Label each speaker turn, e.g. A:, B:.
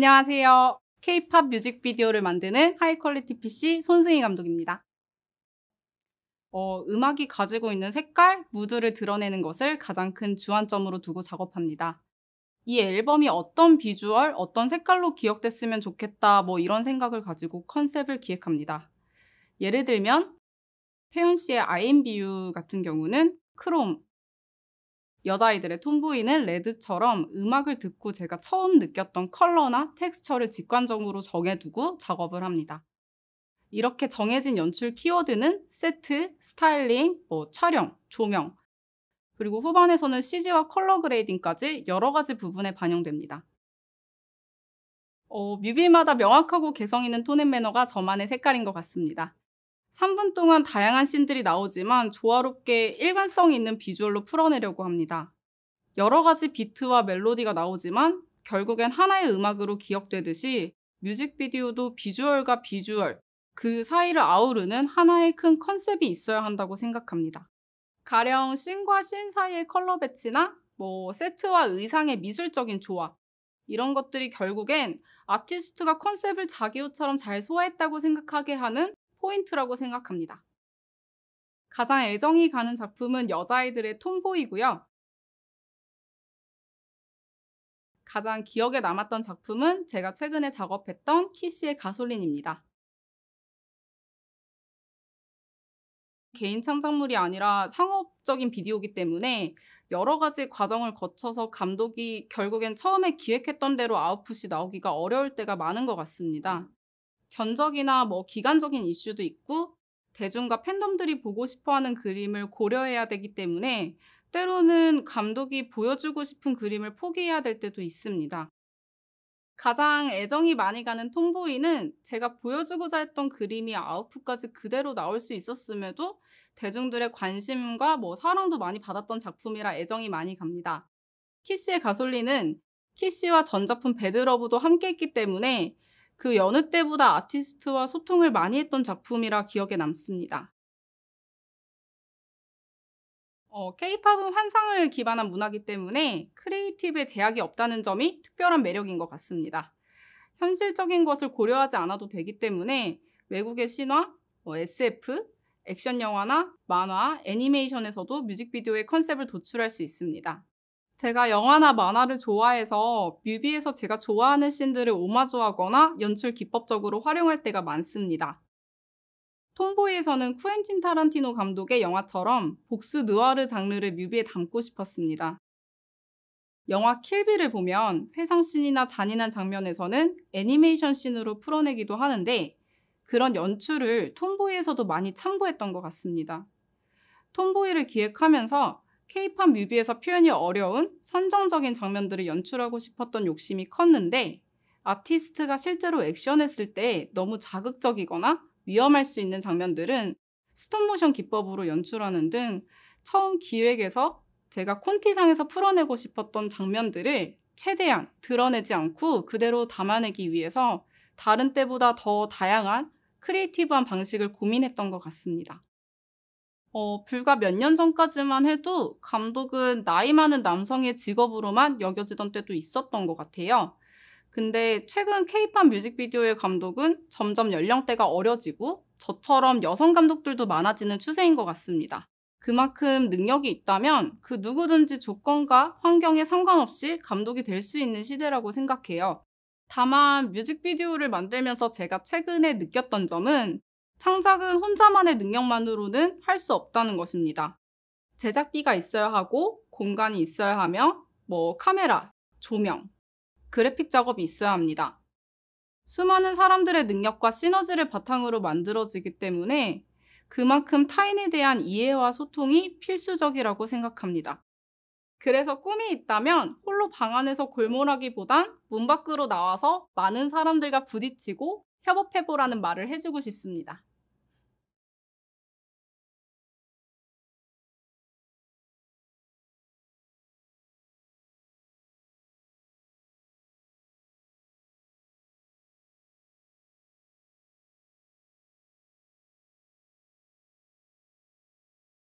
A: 안녕하세요. K-팝 뮤직비디오를 만드는 하이퀄리티 PC 손승희 감독입니다. 어, 음악이 가지고 있는 색깔, 무드를 드러내는 것을 가장 큰 주안점으로 두고 작업합니다. 이 앨범이 어떤 비주얼, 어떤 색깔로 기억됐으면 좋겠다, 뭐 이런 생각을 가지고 컨셉을 기획합니다. 예를 들면, 태연 씨의 IMBU 같은 경우는 크롬, 여자아이들의 톰보이는 레드처럼 음악을 듣고 제가 처음 느꼈던 컬러나 텍스처를 직관적으로 정해두고 작업을 합니다. 이렇게 정해진 연출 키워드는 세트, 스타일링, 뭐 촬영, 조명, 그리고 후반에서는 CG와 컬러 그레이딩까지 여러 가지 부분에 반영됩니다. 어, 뮤비마다 명확하고 개성 있는 톤앤 매너가 저만의 색깔인 것 같습니다. 3분 동안 다양한 씬들이 나오지만 조화롭게 일관성 있는 비주얼로 풀어내려고 합니다. 여러 가지 비트와 멜로디가 나오지만 결국엔 하나의 음악으로 기억되듯이 뮤직비디오도 비주얼과 비주얼, 그 사이를 아우르는 하나의 큰 컨셉이 있어야 한다고 생각합니다. 가령 씬과 씬 사이의 컬러 배치나 뭐 세트와 의상의 미술적인 조화 이런 것들이 결국엔 아티스트가 컨셉을 자기 옷처럼 잘 소화했다고 생각하게 하는 포인트라고 생각합니다. 가장 애정이 가는 작품은 여자아이들의 톰보이고요. 가장 기억에 남았던 작품은 제가 최근에 작업했던 키시의 가솔린입니다. 개인 창작물이 아니라 상업적인 비디오이기 때문에 여러 가지 과정을 거쳐서 감독이 결국엔 처음에 기획했던 대로 아웃풋이 나오기가 어려울 때가 많은 것 같습니다. 견적이나 뭐 기간적인 이슈도 있고 대중과 팬덤들이 보고 싶어하는 그림을 고려해야 되기 때문에 때로는 감독이 보여주고 싶은 그림을 포기해야 될 때도 있습니다. 가장 애정이 많이 가는 통보이는 제가 보여주고자 했던 그림이 아웃풋까지 그대로 나올 수 있었음에도 대중들의 관심과 뭐 사랑도 많이 받았던 작품이라 애정이 많이 갑니다. 키씨의 가솔린은 키씨와 전작품 배드러브도 함께 했기 때문에 그 여느 때보다 아티스트와 소통을 많이 했던 작품이라 기억에 남습니다. 어, K-팝은 환상을 기반한 문화기 때문에 크리에이티브에 제약이 없다는 점이 특별한 매력인 것 같습니다. 현실적인 것을 고려하지 않아도 되기 때문에 외국의 신화, 뭐 SF, 액션 영화나 만화, 애니메이션에서도 뮤직비디오의 컨셉을 도출할 수 있습니다. 제가 영화나 만화를 좋아해서 뮤비에서 제가 좋아하는 씬들을 오마주하거나 연출 기법적으로 활용할 때가 많습니다. 톰보이에서는 쿠엔틴 타란티노 감독의 영화처럼 복수 누아르 장르를 뮤비에 담고 싶었습니다. 영화 킬비를 보면 회상씬이나 잔인한 장면에서는 애니메이션 씬으로 풀어내기도 하는데 그런 연출을 톰보이에서도 많이 참고했던 것 같습니다. 톰보이를 기획하면서 케이팝 뮤비에서 표현이 어려운 선정적인 장면들을 연출하고 싶었던 욕심이 컸는데 아티스트가 실제로 액션했을 때 너무 자극적이거나 위험할 수 있는 장면들은 스톱모션 기법으로 연출하는 등 처음 기획에서 제가 콘티상에서 풀어내고 싶었던 장면들을 최대한 드러내지 않고 그대로 담아내기 위해서 다른 때보다 더 다양한 크리에이티브한 방식을 고민했던 것 같습니다. 어, 불과 몇 년 전까지만 해도 감독은 나이 많은 남성의 직업으로만 여겨지던 때도 있었던 것 같아요. 근데 최근 케이팝 뮤직비디오의 감독은 점점 연령대가 어려지고 저처럼 여성 감독들도 많아지는 추세인 것 같습니다. 그만큼 능력이 있다면 그 누구든지 조건과 환경에 상관없이 감독이 될 수 있는 시대라고 생각해요. 다만 뮤직비디오를 만들면서 제가 최근에 느꼈던 점은 창작은 혼자만의 능력만으로는 할 수 없다는 것입니다. 제작비가 있어야 하고 공간이 있어야 하며 뭐 카메라, 조명, 그래픽 작업이 있어야 합니다. 수많은 사람들의 능력과 시너지를 바탕으로 만들어지기 때문에 그만큼 타인에 대한 이해와 소통이 필수적이라고 생각합니다. 그래서 꿈이 있다면 홀로 방 안에서 골몰하기보단 문 밖으로 나와서 많은 사람들과 부딪히고 협업해보라는 말을 해주고 싶습니다.